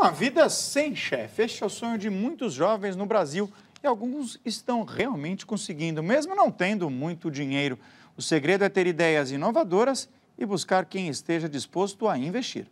Uma vida sem chefe. Este é o sonho de muitos jovens no Brasil e alguns estão realmente conseguindo, mesmo não tendo muito dinheiro. O segredo é ter ideias inovadoras e buscar quem esteja disposto a investir.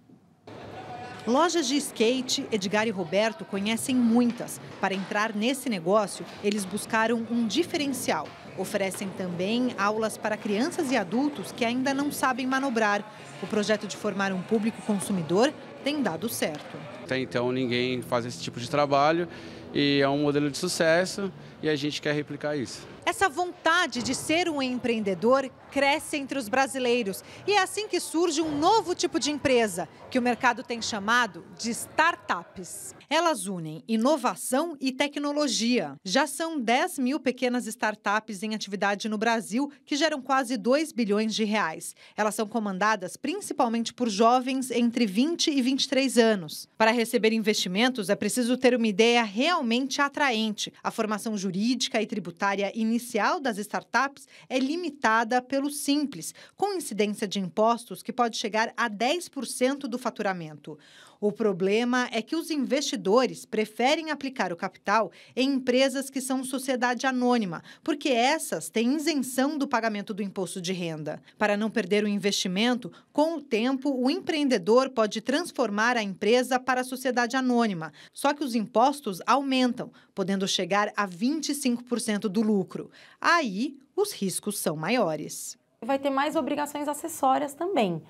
Lojas de skate, Edgar e Roberto conhecem muitas. Para entrar nesse negócio, eles buscaram um diferencial. Oferecem também aulas para crianças e adultos que ainda não sabem manobrar. O projeto de formar um público consumidor tem dado certo. Até então ninguém faz esse tipo de trabalho e é um modelo de sucesso e a gente quer replicar isso. Essa vontade de ser um empreendedor cresce entre os brasileiros e é assim que surge um novo tipo de empresa, que o mercado tem chamado de startups. Elas unem inovação e tecnologia. Já são 10 mil pequenas startups em atividade no Brasil, que geram quase 2 bilhões de reais. Elas são comandadas principalmente por jovens entre 20 e 23 anos. Para receber investimentos, é preciso ter uma ideia realmente atraente. A formação jurídica e tributária inicial das startups é limitada pelo Simples, com incidência de impostos que pode chegar a 10% do faturamento. O problema é que os investidores preferem aplicar o capital em empresas que são sociedade anônima, porque essas têm isenção do pagamento do imposto de renda. Para não perder o investimento, com o tempo, o empreendedor pode transformar a empresa para a sociedade anônima, só que os impostos aumentam, podendo chegar a 25% do lucro. Aí, os riscos são maiores. Vai ter mais obrigações acessórias também.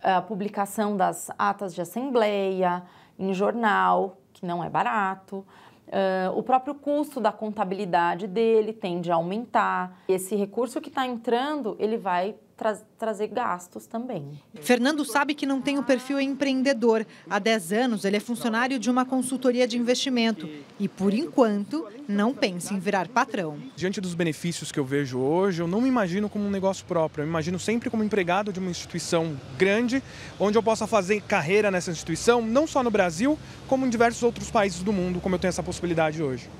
A publicação das atas de assembleia, em jornal, que não é barato. Uh, o próprio custo da contabilidade dele tende a aumentar. Esse recurso que está entrando, ele vai tra trazer gastos também. Fernando sabe que não tem o perfil empreendedor. Há 10 anos, ele é funcionário de uma consultoria de investimento e, por enquanto, não pensa em virar patrão. Diante dos benefícios que eu vejo hoje, eu não me imagino como um negócio próprio. Eu me imagino sempre como empregado de uma instituição grande, onde eu possa fazer carreira nessa instituição, não só no Brasil, como em diversos outros países do mundo, como eu tenho essa possibilidade hoje.